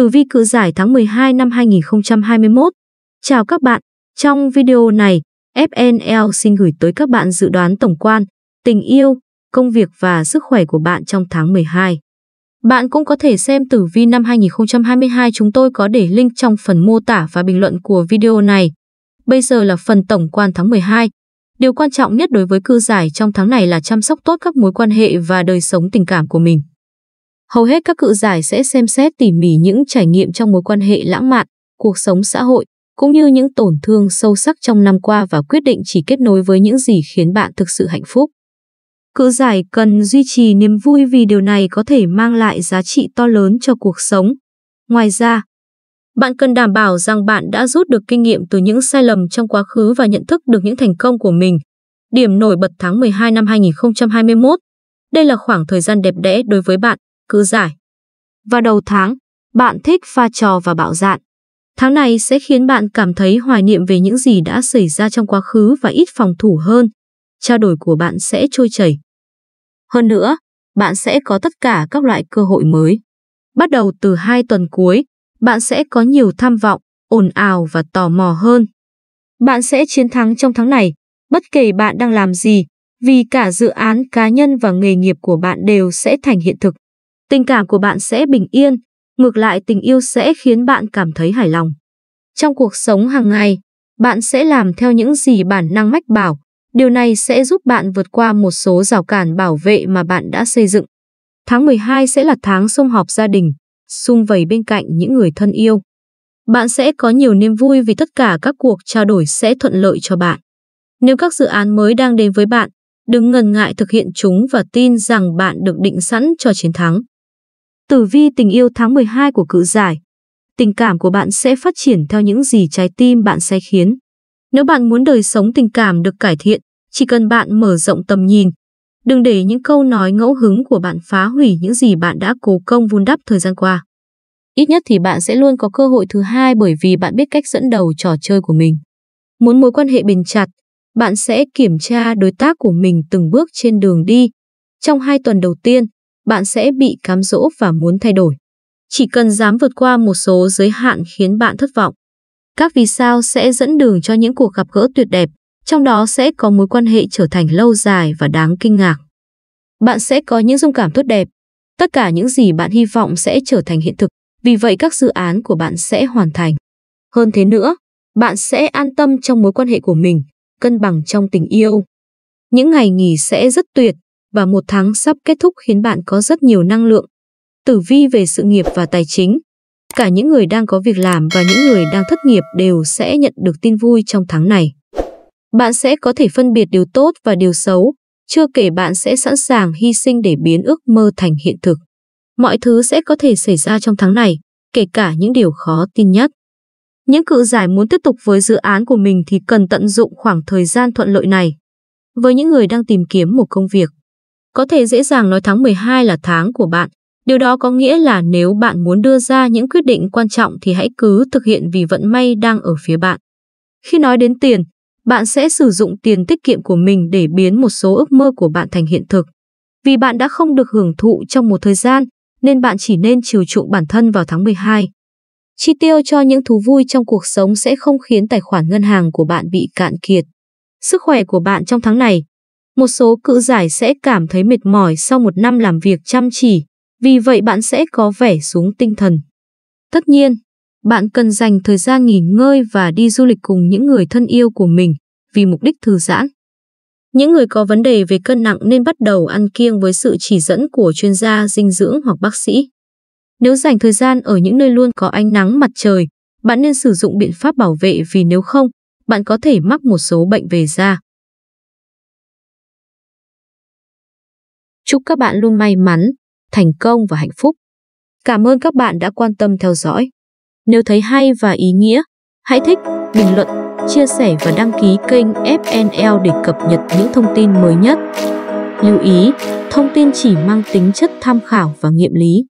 Tử vi cự giải tháng 12 năm 2021. Chào các bạn, trong video này, FNL xin gửi tới các bạn dự đoán tổng quan, tình yêu, công việc và sức khỏe của bạn trong tháng 12. Bạn cũng có thể xem tử vi năm 2022 chúng tôi có để link trong phần mô tả và bình luận của video này. Bây giờ là phần tổng quan tháng 12. Điều quan trọng nhất đối với cư giải trong tháng này là chăm sóc tốt các mối quan hệ và đời sống tình cảm của mình. Hầu hết các cự giải sẽ xem xét tỉ mỉ những trải nghiệm trong mối quan hệ lãng mạn, cuộc sống xã hội, cũng như những tổn thương sâu sắc trong năm qua và quyết định chỉ kết nối với những gì khiến bạn thực sự hạnh phúc. Cự giải cần duy trì niềm vui vì điều này có thể mang lại giá trị to lớn cho cuộc sống. Ngoài ra, bạn cần đảm bảo rằng bạn đã rút được kinh nghiệm từ những sai lầm trong quá khứ và nhận thức được những thành công của mình. Điểm nổi bật tháng 12 năm 2021. Đây là khoảng thời gian đẹp đẽ đối với bạn cứ giải. Vào đầu tháng, bạn thích pha trò và bạo dạn. Tháng này sẽ khiến bạn cảm thấy hoài niệm về những gì đã xảy ra trong quá khứ và ít phòng thủ hơn. Trao đổi của bạn sẽ trôi chảy. Hơn nữa, bạn sẽ có tất cả các loại cơ hội mới. Bắt đầu từ hai tuần cuối, bạn sẽ có nhiều tham vọng, ồn ào và tò mò hơn. Bạn sẽ chiến thắng trong tháng này, bất kể bạn đang làm gì, vì cả dự án cá nhân và nghề nghiệp của bạn đều sẽ thành hiện thực tình cảm của bạn sẽ bình yên, ngược lại tình yêu sẽ khiến bạn cảm thấy hài lòng. Trong cuộc sống hàng ngày, bạn sẽ làm theo những gì bản năng mách bảo, điều này sẽ giúp bạn vượt qua một số rào cản bảo vệ mà bạn đã xây dựng. Tháng 12 sẽ là tháng sum họp gia đình, sum vầy bên cạnh những người thân yêu. Bạn sẽ có nhiều niềm vui vì tất cả các cuộc trao đổi sẽ thuận lợi cho bạn. Nếu các dự án mới đang đến với bạn, đừng ngần ngại thực hiện chúng và tin rằng bạn được định sẵn cho chiến thắng. Tử vi tình yêu tháng 12 của cự giải. Tình cảm của bạn sẽ phát triển theo những gì trái tim bạn sai khiến. Nếu bạn muốn đời sống tình cảm được cải thiện, chỉ cần bạn mở rộng tầm nhìn. Đừng để những câu nói ngẫu hứng của bạn phá hủy những gì bạn đã cố công vun đắp thời gian qua. Ít nhất thì bạn sẽ luôn có cơ hội thứ hai bởi vì bạn biết cách dẫn đầu trò chơi của mình. Muốn mối quan hệ bền chặt, bạn sẽ kiểm tra đối tác của mình từng bước trên đường đi. Trong hai tuần đầu tiên, bạn sẽ bị cám dỗ và muốn thay đổi. Chỉ cần dám vượt qua một số giới hạn khiến bạn thất vọng. Các vì sao sẽ dẫn đường cho những cuộc gặp gỡ tuyệt đẹp, trong đó sẽ có mối quan hệ trở thành lâu dài và đáng kinh ngạc. Bạn sẽ có những dung cảm tốt đẹp. Tất cả những gì bạn hy vọng sẽ trở thành hiện thực, vì vậy các dự án của bạn sẽ hoàn thành. Hơn thế nữa, bạn sẽ an tâm trong mối quan hệ của mình, cân bằng trong tình yêu. Những ngày nghỉ sẽ rất tuyệt, và một tháng sắp kết thúc khiến bạn có rất nhiều năng lượng. Tử vi về sự nghiệp và tài chính. Cả những người đang có việc làm và những người đang thất nghiệp đều sẽ nhận được tin vui trong tháng này. Bạn sẽ có thể phân biệt điều tốt và điều xấu, chưa kể bạn sẽ sẵn sàng hy sinh để biến ước mơ thành hiện thực. Mọi thứ sẽ có thể xảy ra trong tháng này, kể cả những điều khó tin nhất. Những cự giải muốn tiếp tục với dự án của mình thì cần tận dụng khoảng thời gian thuận lợi này. Với những người đang tìm kiếm một công việc, có thể dễ dàng nói tháng 12 là tháng của bạn. Điều đó có nghĩa là nếu bạn muốn đưa ra những quyết định quan trọng thì hãy cứ thực hiện vì vận may đang ở phía bạn. Khi nói đến tiền, bạn sẽ sử dụng tiền tiết kiệm của mình để biến một số ước mơ của bạn thành hiện thực. Vì bạn đã không được hưởng thụ trong một thời gian, nên bạn chỉ nên chiều chuộng bản thân vào tháng 12. Chi tiêu cho những thú vui trong cuộc sống sẽ không khiến tài khoản ngân hàng của bạn bị cạn kiệt. Sức khỏe của bạn trong tháng này một số cự giải sẽ cảm thấy mệt mỏi sau một năm làm việc chăm chỉ, vì vậy bạn sẽ có vẻ xuống tinh thần. Tất nhiên, bạn cần dành thời gian nghỉ ngơi và đi du lịch cùng những người thân yêu của mình vì mục đích thư giãn. Những người có vấn đề về cân nặng nên bắt đầu ăn kiêng với sự chỉ dẫn của chuyên gia dinh dưỡng hoặc bác sĩ. Nếu dành thời gian ở những nơi luôn có ánh nắng mặt trời, bạn nên sử dụng biện pháp bảo vệ vì nếu không, bạn có thể mắc một số bệnh về da. Chúc các bạn luôn may mắn, thành công và hạnh phúc. Cảm ơn các bạn đã quan tâm theo dõi. Nếu thấy hay và ý nghĩa, hãy thích, bình luận, chia sẻ và đăng ký kênh FNL để cập nhật những thông tin mới nhất. Lưu ý, thông tin chỉ mang tính chất tham khảo và nghiệm lý.